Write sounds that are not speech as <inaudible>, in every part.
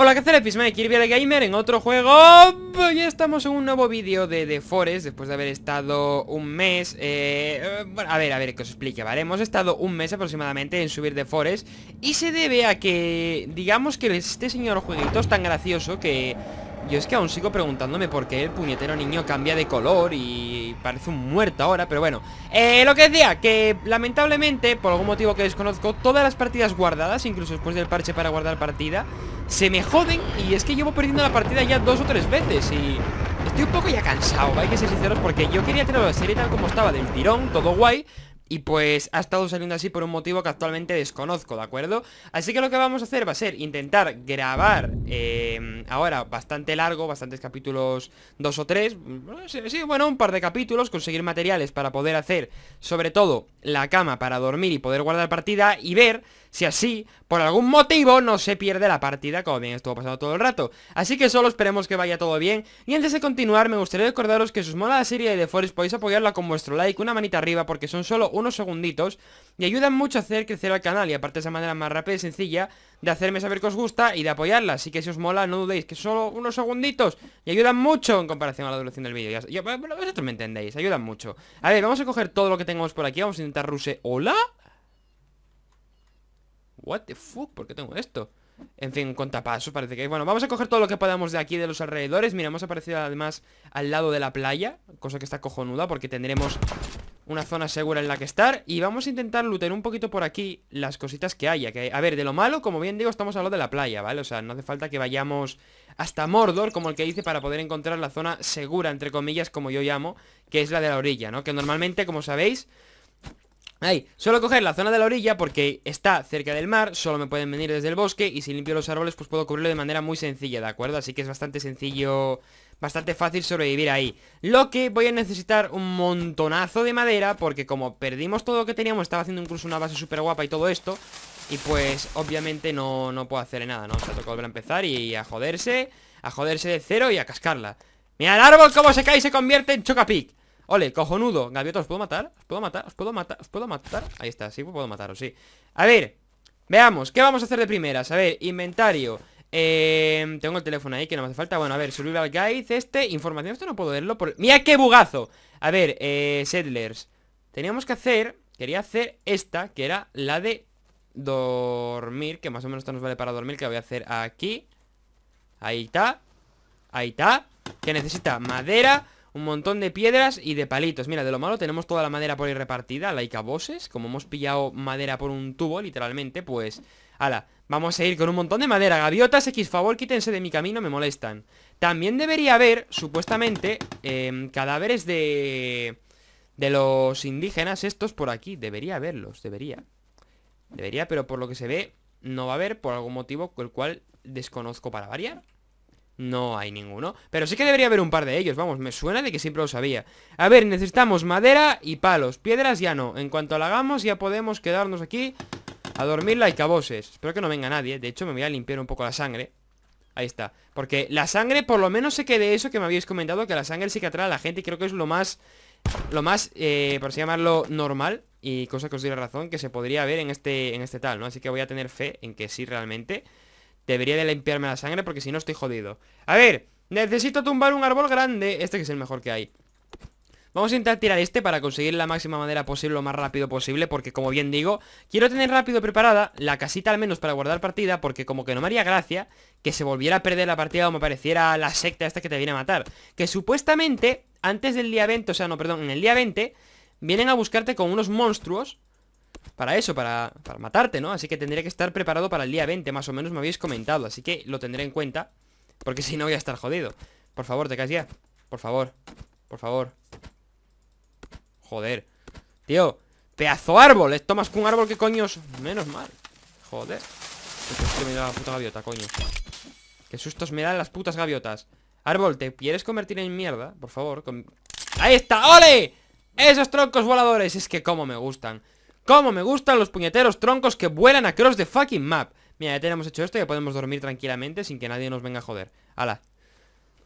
Hola, ¿qué tal? de Kirby de Gamer en otro juego Ya estamos en un nuevo vídeo de The Forest Después de haber estado un mes eh, eh, Bueno, a ver, a ver, que os explique, ¿vale? Hemos estado un mes aproximadamente en subir The Forest Y se debe a que, digamos que este señor jueguito es tan gracioso que yo es que aún sigo preguntándome por qué el puñetero niño cambia de color y parece un muerto ahora, pero bueno. Eh, lo que decía, que lamentablemente, por algún motivo que desconozco, todas las partidas guardadas, incluso después del parche para guardar partida, se me joden y es que llevo perdiendo la partida ya dos o tres veces y... Estoy un poco ya cansado, hay que ser sinceros, porque yo quería tener la serie tal como estaba, del tirón, todo guay, y pues ha estado saliendo así por un motivo que actualmente desconozco, ¿de acuerdo? Así que lo que vamos a hacer va a ser intentar grabar em, ahora bastante largo, bastantes capítulos, dos o tres, sí, bueno, un par de capítulos, conseguir materiales para poder hacer sobre todo la cama para dormir y poder guardar partida y ver si así, por algún motivo, no se pierde la partida como bien estuvo pasando todo el rato. Así que solo esperemos que vaya todo bien. Y antes de continuar, me gustaría recordaros que si os mola la serie de The Forest podéis apoyarla con vuestro like, una manita arriba, porque son solo unos segunditos y ayudan mucho a hacer crecer al canal y aparte de esa manera más rápida y sencilla de hacerme saber que os gusta y de apoyarla. Así que si os mola, no dudéis que solo unos segunditos y ayudan mucho en comparación a la duración del vídeo. Vosotros me entendéis, ayudan mucho. A ver, vamos a coger todo lo que tengamos por aquí. Vamos a intentar ruse. ¿Hola? What the fuck, ¿por qué tengo esto? En fin, con contapaso parece que... Bueno, vamos a coger todo lo que podamos de aquí, de los alrededores Mira, hemos aparecido además al lado de la playa Cosa que está cojonuda porque tendremos una zona segura en la que estar Y vamos a intentar lootear un poquito por aquí las cositas que haya que, A ver, de lo malo, como bien digo, estamos hablando de la playa, ¿vale? O sea, no hace falta que vayamos hasta Mordor, como el que dice Para poder encontrar la zona segura, entre comillas, como yo llamo Que es la de la orilla, ¿no? Que normalmente, como sabéis... Ahí, suelo coger la zona de la orilla porque está cerca del mar, solo me pueden venir desde el bosque y si limpio los árboles pues puedo cubrirlo de manera muy sencilla, ¿de acuerdo? Así que es bastante sencillo, bastante fácil sobrevivir ahí. Lo que voy a necesitar un montonazo de madera porque como perdimos todo lo que teníamos, estaba haciendo incluso una base súper guapa y todo esto y pues obviamente no, no puedo hacerle nada, ¿no? O sea, tocado volver a empezar y a joderse, a joderse de cero y a cascarla. Mira el árbol cómo se cae y se convierte en Chocapic. Ole, cojonudo Gaviota, ¿os puedo matar? ¿Os puedo matar? ¿Os puedo matar? ¿Os puedo matar? Ahí está, sí puedo mataros, sí A ver, veamos, ¿qué vamos a hacer de primeras? A ver, inventario eh, tengo el teléfono ahí que no me hace falta Bueno, a ver, survival guide, este, información Esto no puedo verlo por... ¡Mira qué bugazo! A ver, eh, settlers Teníamos que hacer, quería hacer esta Que era la de dormir Que más o menos esto nos vale para dormir Que voy a hacer aquí Ahí está Ahí está Que necesita madera un montón de piedras y de palitos Mira, de lo malo tenemos toda la madera por ahí repartida laica como hemos pillado madera por un tubo Literalmente, pues... Ala, vamos a ir con un montón de madera Gaviotas, X favor, quítense de mi camino, me molestan También debería haber, supuestamente em, Cadáveres de... De los indígenas estos por aquí Debería haberlos, debería Debería, pero por lo que se ve No va a haber por algún motivo El cual desconozco para variar no hay ninguno. Pero sí que debería haber un par de ellos, vamos, me suena de que siempre lo sabía. A ver, necesitamos madera y palos. Piedras ya no. En cuanto la hagamos ya podemos quedarnos aquí a dormir la a Espero que no venga nadie. De hecho, me voy a limpiar un poco la sangre. Ahí está. Porque la sangre, por lo menos sé que de eso que me habéis comentado, que la sangre sí que a la gente. creo que es lo más, lo más, eh, por así llamarlo, normal. Y cosa que os la razón, que se podría ver en este, en este tal, ¿no? Así que voy a tener fe en que sí realmente... Debería de limpiarme la sangre porque si no estoy jodido A ver, necesito tumbar un árbol grande Este que es el mejor que hay Vamos a intentar tirar este para conseguir la máxima madera posible lo más rápido posible Porque como bien digo, quiero tener rápido preparada la casita al menos para guardar partida Porque como que no me haría gracia que se volviera a perder la partida o me pareciera la secta esta que te viene a matar Que supuestamente, antes del día 20, o sea no, perdón, en el día 20 Vienen a buscarte con unos monstruos para eso, para, para, matarte, ¿no? Así que tendría que estar preparado para el día 20, más o menos me habéis comentado. Así que lo tendré en cuenta, porque <laughs> si no voy a estar jodido. Por favor, te caes ya. Por favor, por favor. Joder. Tío, pedazo árbol. Esto eh, más un árbol que coños. Menos mal. Joder. Que me da la puta gaviota, coño. Qué sustos me dan las putas gaviotas. Árbol, ¿te quieres convertir en mierda? Por favor. Con... ¡Ahí está! ¡Ole! ¡Esos troncos voladores! Es que como me gustan. Cómo me gustan los puñeteros troncos que vuelan across the fucking map Mira, ya tenemos hecho esto, ya podemos dormir tranquilamente sin que nadie nos venga a joder Hala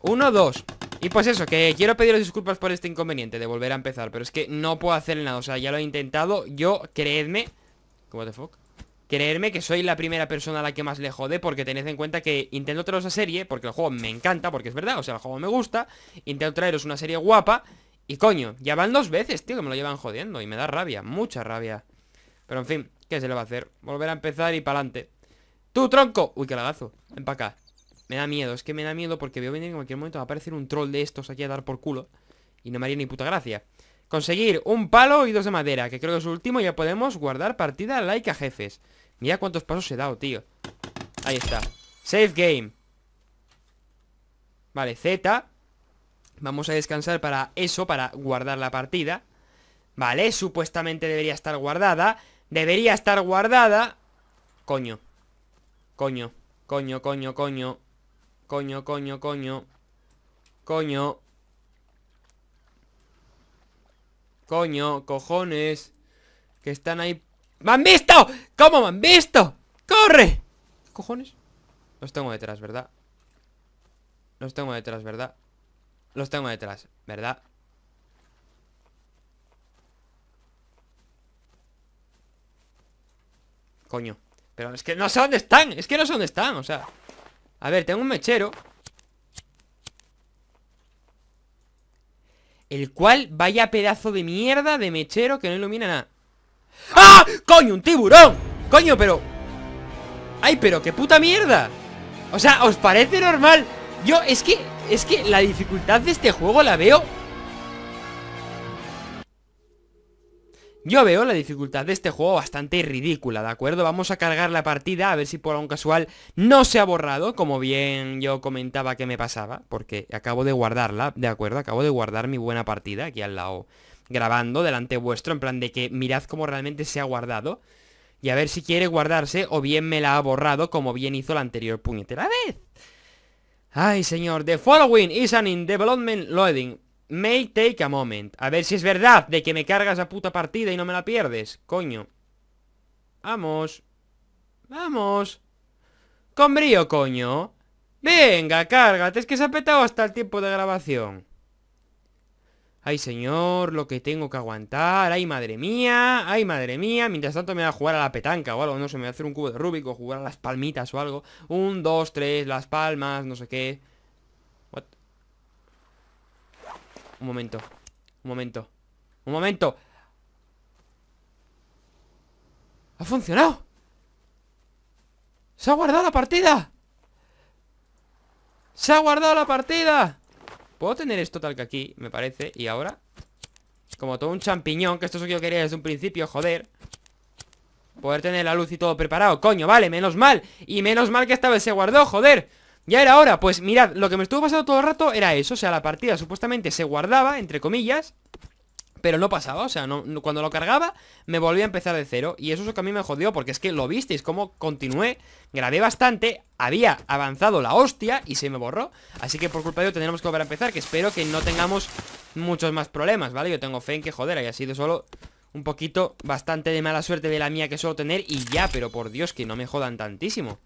Uno, dos Y pues eso, que quiero pediros disculpas por este inconveniente de volver a empezar Pero es que no puedo hacer nada, o sea, ya lo he intentado Yo, creedme ¿Cómo te fuck? Creerme que soy la primera persona a la que más le jode Porque tened en cuenta que intento traeros a serie Porque el juego me encanta, porque es verdad, o sea, el juego me gusta Intento traeros una serie guapa Y coño, ya van dos veces, tío, que me lo llevan jodiendo Y me da rabia, mucha rabia pero en fin, ¿qué se le va a hacer? Volver a empezar y para adelante ¡Tú, tronco! Uy, qué lagazo Ven para acá Me da miedo, es que me da miedo porque veo venir en cualquier momento va a aparecer un troll de estos aquí a dar por culo Y no me haría ni puta gracia Conseguir un palo y dos de madera Que creo que es el último y ya podemos guardar partida like a jefes Mira cuántos pasos he dado, tío Ahí está Save game Vale, Z Vamos a descansar para eso, para guardar la partida Vale, supuestamente debería estar guardada Debería estar guardada Coño Coño, coño, coño, coño Coño, coño, coño Coño Coño, cojones Que están ahí ¡Me han visto! ¿Cómo me han visto? ¡Corre! visto corre cojones? Los tengo detrás, ¿verdad? Los tengo detrás, ¿verdad? Los tengo detrás, ¿verdad? Coño Pero es que no sé dónde están Es que no sé dónde están, o sea A ver, tengo un mechero El cual, vaya pedazo de mierda de mechero que no ilumina nada ¡Ah! ¡Coño, un tiburón! ¡Coño, pero! ¡Ay, pero qué puta mierda! O sea, ¿os parece normal? Yo, es que, es que la dificultad de este juego la veo Yo veo la dificultad de este juego bastante ridícula, ¿de acuerdo? Vamos a cargar la partida a ver si por un casual no se ha borrado, como bien yo comentaba que me pasaba, porque acabo de guardarla, ¿de acuerdo? Acabo de guardar mi buena partida aquí al lado, grabando delante vuestro, en plan de que mirad cómo realmente se ha guardado, y a ver si quiere guardarse o bien me la ha borrado como bien hizo la anterior puñetera vez. Ay, señor, The Following is an in development loading. May take a moment. A ver si es verdad de que me cargas la puta partida y no me la pierdes. Coño. Vamos. Vamos. Con brío, coño. Venga, cárgate. Es que se ha petado hasta el tiempo de grabación. Ay, señor, lo que tengo que aguantar. Ay, madre mía. Ay, madre mía. Mientras tanto me voy a jugar a la petanca o algo. No sé, me voy a hacer un cubo de Rubik o jugar a las palmitas o algo. Un, dos, tres, las palmas, no sé qué. Un momento. Un momento. Un momento. ¡Ha funcionado! ¡Se ha guardado la partida! ¡Se ha guardado la partida! Puedo tener esto tal que aquí, me parece Y ahora Como todo un champiñón, que esto es lo que yo quería desde un principio, joder Poder tener la luz y todo preparado Coño, vale, menos mal Y menos mal que esta vez se guardó, joder ya era hora, pues mirad, lo que me estuvo pasando todo el rato era eso, o sea, la partida supuestamente se guardaba, entre comillas pero no pasaba, o sea, no, cuando lo cargaba me volvía a empezar de cero y eso es lo que a mí me jodió porque es que lo visteis como continué, grabé bastante, había avanzado la hostia y se me borró, así que por culpa de ello tendremos que volver a empezar, que espero que no tengamos muchos más problemas, ¿vale? Yo tengo fe en que joder, haya sido solo un poquito bastante de mala suerte de la mía que suelo tener y ya, pero por Dios que no me jodan tantísimo.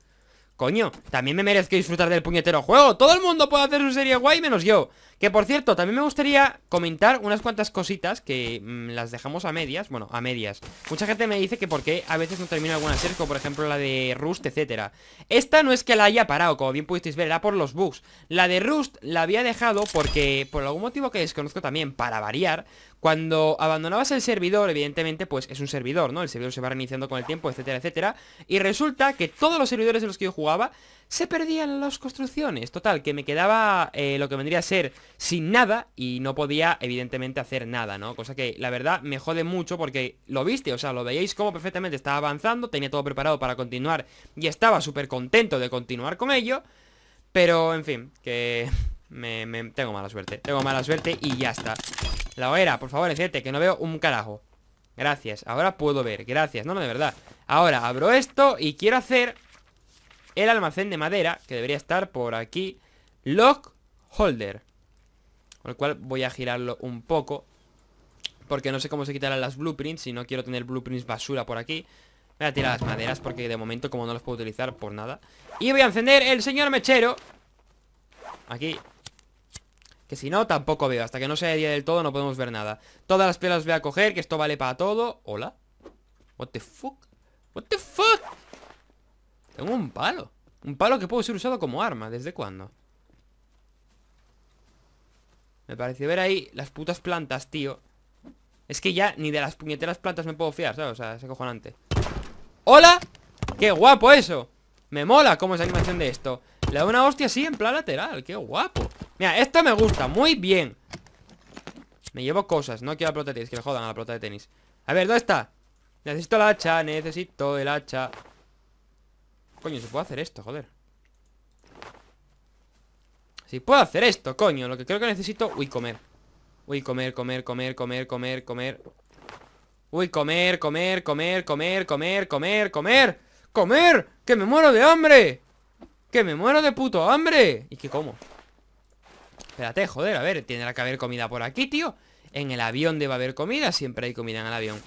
Coño, también me merezco disfrutar del puñetero juego Todo el mundo puede hacer su serie guay menos yo Que por cierto, también me gustaría comentar unas cuantas cositas Que mm, las dejamos a medias Bueno, a medias Mucha gente me dice que por qué a veces no termina alguna serie Como por ejemplo la de Rust, etcétera Esta no es que la haya parado, como bien pudisteis ver Era por los bugs La de Rust la había dejado porque por algún motivo que desconozco también Para variar cuando abandonabas el servidor, evidentemente, pues es un servidor, ¿no? El servidor se va reiniciando con el tiempo, etcétera, etcétera. Y resulta que todos los servidores de los que yo jugaba se perdían las construcciones. Total, que me quedaba eh, lo que vendría a ser sin nada y no podía, evidentemente, hacer nada, ¿no? Cosa que, la verdad, me jode mucho porque lo viste, o sea, lo veíais como perfectamente estaba avanzando, tenía todo preparado para continuar y estaba súper contento de continuar con ello. Pero, en fin, que <laughs> me, tengo mala suerte Tengo mala suerte y ya está La hoguera, por favor, encierte, que no veo un carajo Gracias, ahora puedo ver, gracias No, no, de verdad Ahora abro esto y quiero hacer El almacén de madera, que debería estar por aquí Lock holder Con el cual voy a girarlo un poco Porque no sé cómo se quitarán las blueprints Y no quiero tener blueprints basura por aquí Voy a tirar las maderas porque de momento como no las puedo utilizar por nada Y voy a encender el señor mechero Aquí que si no, tampoco veo. Hasta que no sea de día del todo no podemos ver nada. Todas las pelas voy a coger, que esto vale para todo. Hola. What the fuck? What the fuck? Tengo un palo. Un palo que puede ser usado como arma. ¿Desde cuándo? Me pareció ver ahí las putas plantas, tío. Es que ya ni de las puñeteras plantas me puedo fiar, ¿sabes? O sea, es cojonante ¡Hola! ¡Qué guapo eso! Me mola cómo es la animación de esto. Le da una hostia así en plan lateral Qué guapo Mira, esto me gusta, muy bien Me llevo cosas, no quiero la pelota de tenis Que le jodan a la pelota de tenis A ver, ¿dónde está? Necesito el hacha, necesito el hacha Coño, se puede hacer esto, joder Si puedo hacer esto, coño Lo que creo que necesito... Uy, comer Uy, comer, comer, comer, comer, comer, comer Uy, comer, comer, comer, comer, comer, comer, comer Comer, que me muero de hambre ¡Que me muero de puto hambre! ¿Y qué como? Espérate, joder, a ver, tendrá que haber comida por aquí, tío En el avión debe haber comida Siempre hay comida en el avión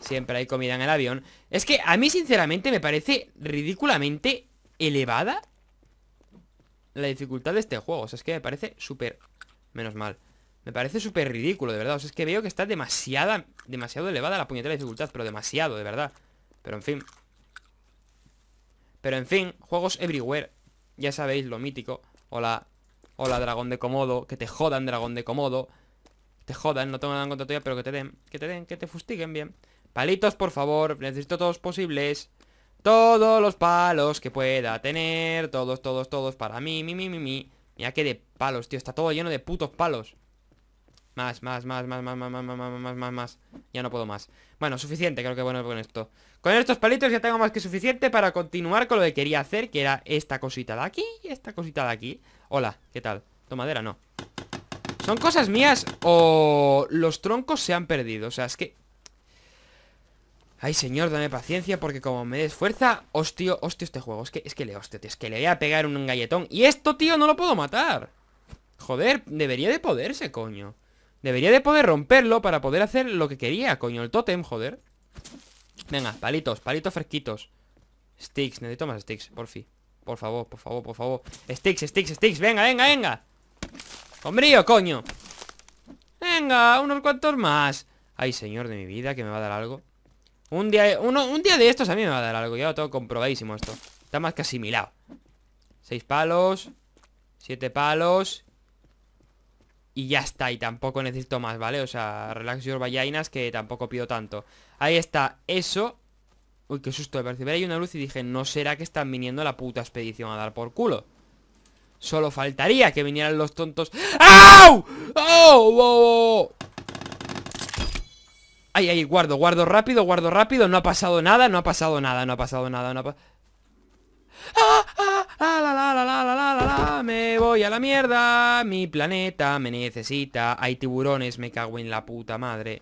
Siempre hay comida en el avión Es que a mí, sinceramente, me parece ridículamente elevada La dificultad de este juego O sea, es que me parece súper... Menos mal Me parece súper ridículo, de verdad O sea, es que veo que está demasiada Demasiado elevada la puñetera dificultad Pero demasiado, de verdad Pero en fin Pero en fin, juegos everywhere ya sabéis, lo mítico. Hola, hola, dragón de Comodo. Que te jodan, dragón de Comodo. Te jodan, no tengo nada en contra tuya, pero que te den, que te den, que te fustiguen bien. Palitos, por favor, necesito todos posibles. Todos los palos que pueda tener. Todos, todos, todos para mí, mi, mi, mi, mi. Mira que de palos, tío. Está todo lleno de putos palos. Más, más, más, más, más, más, más, más, más, más, más. Ya no puedo más. Bueno, suficiente creo que bueno con esto. Con estos palitos ya tengo más que suficiente para continuar con lo que quería hacer, que era esta cosita de aquí y esta cosita de aquí. Hola, ¿qué tal? Tomadera, no. ¿Son cosas mías o los troncos se han perdido? O sea, es que... Ay, señor, dame paciencia porque como me des fuerza... Hostio, hostio este juego. Es que, es que le Es que le voy a pegar un galletón. Y esto, tío, no lo puedo matar. Joder, debería de poderse, coño. Debería de poder romperlo para poder hacer lo que quería, coño. El tótem, joder. Venga, palitos, palitos fresquitos Sticks, necesito más sticks, por fin Por favor, por favor, por favor Sticks, sticks, sticks, venga, venga, venga Hombrío, coño Venga, unos cuantos más Ay, señor de mi vida, que me va a dar algo Un día, uno, un día de estos a mí me va a dar algo Ya lo tengo comprobadísimo esto Está más que asimilado Seis palos Siete palos Y ya está, y tampoco necesito más, ¿vale? O sea, relax your vallainas Que tampoco pido tanto Ahí está eso. Uy, qué susto, de percibir una luz y dije, no será que están viniendo la puta expedición a dar por culo. Solo faltaría que vinieran los tontos... ¡Au! ¡Oh! ¡Oh! Ay, ay, guardo, guardo rápido, guardo rápido No ha pasado nada, no ha pasado nada, no ha pasado nada No ha pasado... ¡Ah! ¡Ah! ah ¡La, la, la, la, la, la, la! Me voy a la mierda Mi planeta me necesita Hay tiburones, me cago en la puta madre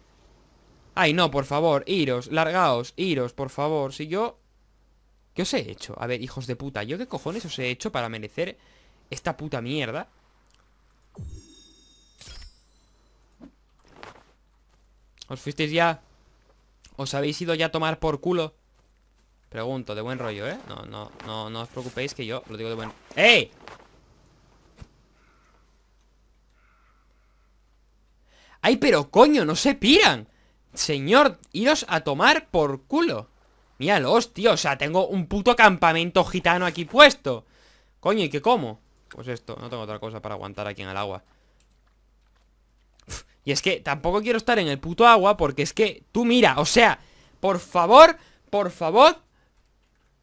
Ay, no, por favor, iros, largaos, iros, por favor Si yo... ¿Qué os he hecho? A ver, hijos de puta ¿Yo qué cojones os he hecho para merecer esta puta mierda? ¿Os fuisteis ya? ¿Os habéis ido ya a tomar por culo? Pregunto, de buen rollo, ¿eh? No, no, no, no os preocupéis que yo lo digo de buen... ¡Ey! ¡Ay, pero coño! ¡No se piran! Señor, iros a tomar por culo Míralos, tío, o sea, tengo un puto campamento gitano aquí puesto Coño, ¿y qué como? Pues esto, no tengo otra cosa para aguantar aquí en el agua Y es que tampoco quiero estar en el puto agua Porque es que, tú mira, o sea Por favor, por favor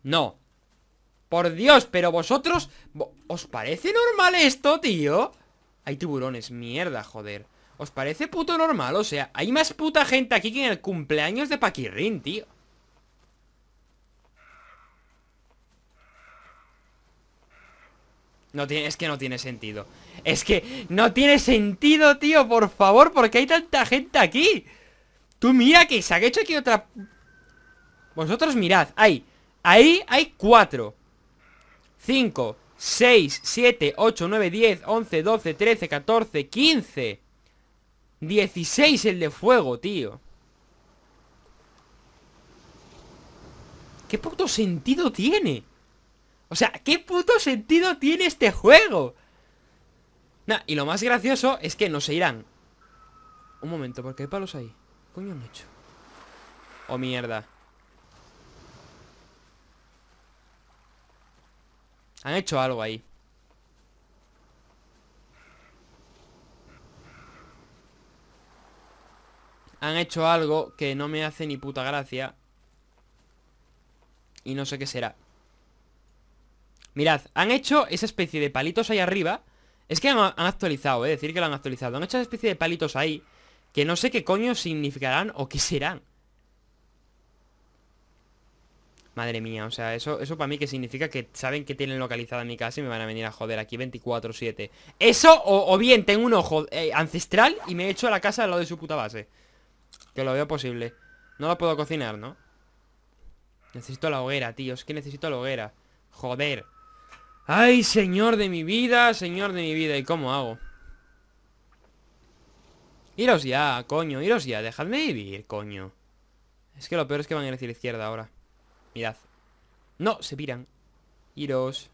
No Por Dios, pero vosotros ¿Os parece normal esto, tío? Hay tiburones, mierda, joder ¿Os parece puto normal? O sea, hay más puta gente aquí que en el cumpleaños de Paquirrin, tío No tiene, es que no tiene sentido Es que no tiene sentido, tío Por favor, porque hay tanta gente aquí Tú mira que se ha hecho aquí otra Vosotros mirad Ahí, ahí hay cuatro Cinco Seis. Siete. Ocho. Nueve. Diez. Once. Doce. Trece. Catorce. Quince. 16 el de fuego, tío. ¿Qué puto sentido tiene? O sea, ¿qué puto sentido tiene este juego? Nah, y lo más gracioso es que no se irán. Un momento, porque hay palos ahí. Coño han hecho. Oh, mierda. Han hecho algo ahí. han hecho algo que no me hace ni puta gracia. Y no sé qué será. Mirad, han hecho esa especie de palitos ahí arriba. Es que han, actualizado, eh, decir que lo han actualizado. Han hecho esa especie de palitos ahí que no sé qué coño significarán o qué serán. Madre mía, o sea, eso, eso para mí que significa que saben que tienen localizada mi casa y me van a venir a joder aquí 24-7. Eso o, bien tengo un ojo eh, ancestral y me he hecho a la casa al lado de su puta base. Que lo veo posible No la puedo cocinar, ¿no? Necesito la hoguera, tío Es que necesito la hoguera Joder ¡Ay, señor de mi vida! Señor de mi vida ¿Y cómo hago? Iros ya, coño Iros ya Dejadme vivir, coño Es que lo peor es que van a ir hacia la izquierda ahora Mirad No, se piran Iros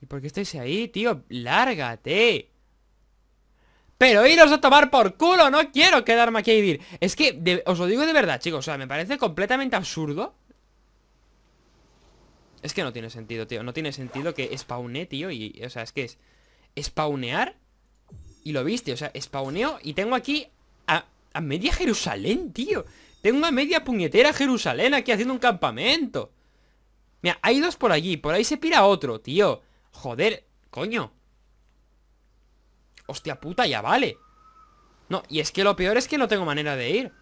¿Y por qué estáis ahí, tío? ¡Lárgate! Pero iros a tomar por culo, no quiero quedarme aquí a vivir Es que, os lo digo de verdad, chicos O sea, me parece completamente absurdo Es que no tiene sentido, tío No tiene sentido que spawné, tío y, O sea, es que es spawnear Y lo viste, o sea, spawneo Y tengo aquí a, a media Jerusalén, tío Tengo a media puñetera Jerusalén aquí haciendo un campamento Mira, hay dos por allí Por ahí se pira otro, tío Joder, coño Hostia puta, ya vale No, y es que lo peor es que no tengo manera de ir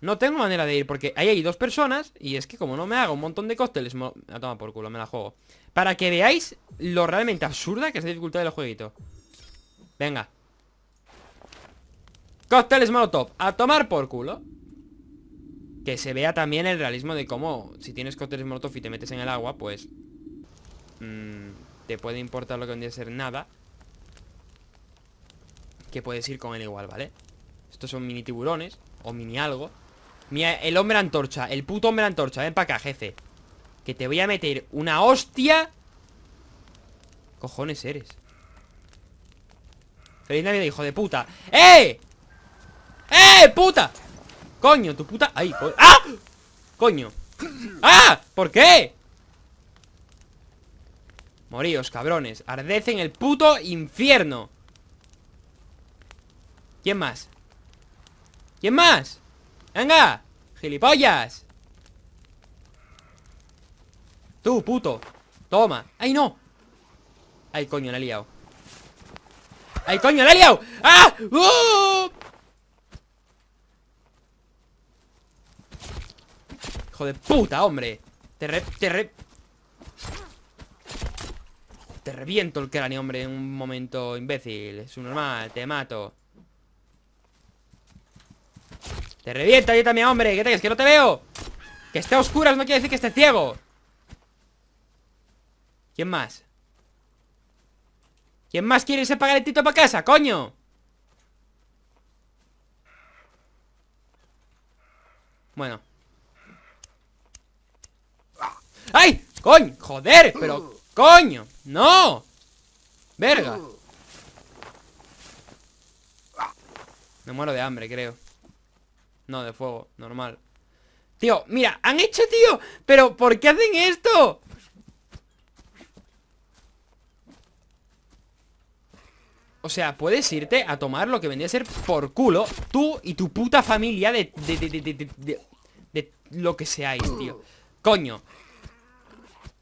No tengo manera de ir Porque ahí hay dos personas Y es que como no me hago un montón de cócteles Me la toma por culo, me la juego Para que veáis lo realmente absurda que es la dificultad del jueguito Venga Cócteles molotov A tomar por culo que se vea también el realismo de cómo si tienes cócteles molotov y te metes en el agua, pues mm, te puede importar lo que vendría a ser nada que puedes ir con él igual, ¿vale? Estos son mini tiburones O mini algo Mira, el hombre antorcha El puto hombre antorcha Ven para acá, jefe Que te voy a meter una hostia Cojones eres Feliz Navidad, hijo de puta ¡Eh! ¡Eh, puta! Coño, tu puta... ¡Ay, ¡Ah! Coño ¡Ah! ¿Por qué? Moríos, cabrones Ardecen el puto infierno ¿Quién más? ¿Quién más? ¡Venga! ¡Gilipollas! Tú, puto Toma ¡Ay, no! ¡Ay, coño, la he liado! ¡Ay, coño, la he liado! ¡Ah! ¡Uh! ¡Hijo de puta, hombre! Te re... Te re... Te reviento el cráneo, hombre, en un momento imbécil. Es un normal, te mato. Te revienta yo también, hombre ¿Qué te es que no te veo? Que esté a oscuras no quiere decir que esté ciego ¿Quién más? ¿Quién más quiere ese tito para casa? ¡Coño! Bueno ¡Ay! ¡Coño! ¡Joder! ¡Pero coño! ¡No! ¡Verga! Me muero de hambre, creo no, de fuego, normal Tío, mira, han hecho, tío Pero, ¿por qué hacen esto? O sea, puedes irte a tomar lo que vendría a ser por culo Tú y tu puta familia de... De, de, de, de, lo que seáis, tío Coño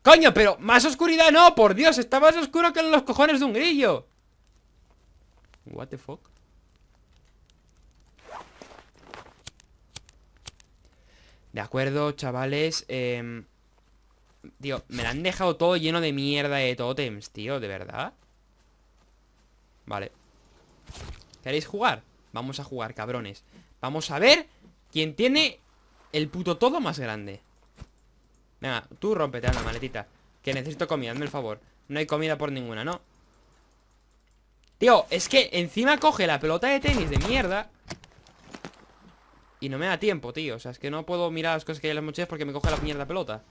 Coño, pero más oscuridad no, por Dios Está más oscuro que los cojones de un grillo What the fuck De acuerdo, chavales. Em, tío, me la han dejado todo lleno de mierda de totems, tío, de verdad. Vale. ¿Queréis jugar? Vamos a jugar, cabrones. Vamos a ver quién tiene el puto todo más grande. Venga, tú rompete la maletita. Que necesito comida, hazme el favor. No hay comida por ninguna, ¿no? Tío, es que encima coge la pelota de tenis de mierda y no me da tiempo, tío O sea, es que no puedo mirar las cosas que hay en las mochilas Porque me coge la mierda pelota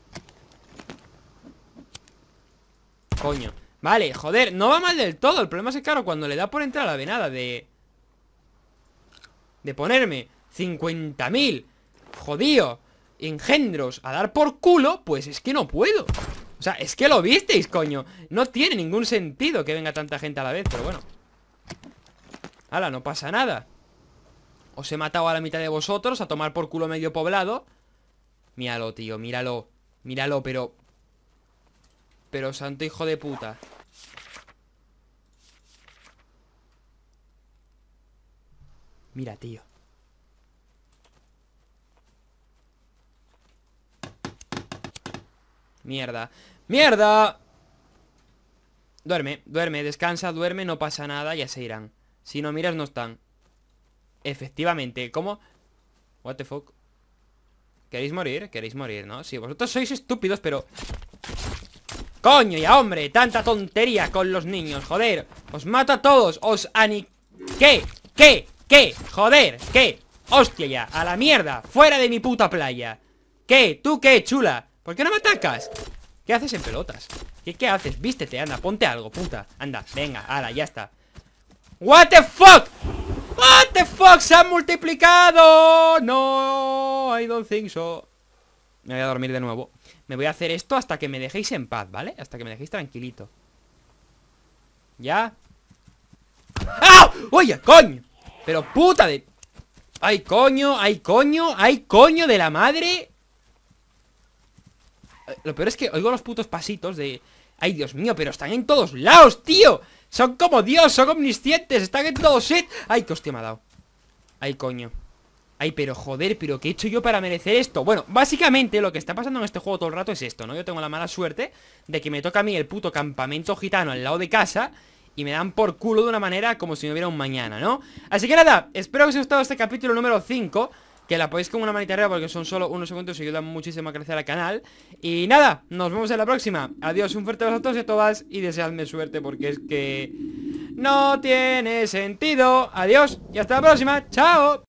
Coño Vale, joder, no va mal del todo El problema es que, claro, cuando le da por entrar a la venada de... De ponerme 50.000 Jodío Engendros a dar por culo Pues es que no puedo O sea, es que lo visteis, coño No tiene ningún sentido que venga tanta gente a la vez Pero bueno Hala, no pasa nada os he matado a la mitad de vosotros A tomar por culo medio poblado Míralo, tío, míralo Míralo, pero... Pero santo hijo de puta Mira, tío Mierda ¡Mierda! Duerme, duerme, descansa, duerme No pasa nada, ya se irán Si no miras, no están Efectivamente, ¿cómo? What the fuck ¿Queréis morir? ¿Queréis morir, no? Sí, vosotros sois estúpidos, pero... ¡Coño, ya, hombre! Tanta tontería con los niños, joder Os mato a todos, os ani... ¿Qué? ¿Qué? ¿Qué? Joder, ¿qué? Hostia ya, a la mierda Fuera de mi puta playa ¿Qué? ¿Tú qué, chula? ¿Por qué no me atacas? ¿Qué haces en pelotas? ¿Qué, qué haces? Vístete, anda, ponte algo, puta Anda, venga, ala, ya está What the fuck What the fuck, se han multiplicado No, I don't think so Me voy a dormir de nuevo Me voy a hacer esto hasta que me dejéis en paz, ¿vale? Hasta que me dejéis tranquilito ¿Ya? ¡Ah! ¡Oye, coño! Pero puta de... ¡Ay, coño! ¡Ay, coño! ¡Ay, coño de la madre! Eh, lo peor es que oigo los putos pasitos de... Ay, Dios mío, pero están en todos lados, tío Son como Dios, son omniscientes Están en todos set ¿eh? Ay, qué hostia me ha dado Ay, coño Ay, pero joder, pero ¿qué he hecho yo para merecer esto? Bueno, básicamente lo que está pasando en este juego todo el rato es esto, ¿no? Yo tengo la mala suerte de que me toca a mí el puto campamento gitano al lado de casa y me dan por culo de una manera como si no hubiera un mañana, ¿no? Así que nada, espero que os haya gustado este capítulo número 5 que la podéis con una manita arriba porque son solo unos segundos y ayudan muchísimo a crecer al canal. Y nada, nos vemos en la próxima. Adiós, un fuerte abrazo a todos y a todas y deseadme suerte porque es que no tiene sentido. Adiós y hasta la próxima. Chao.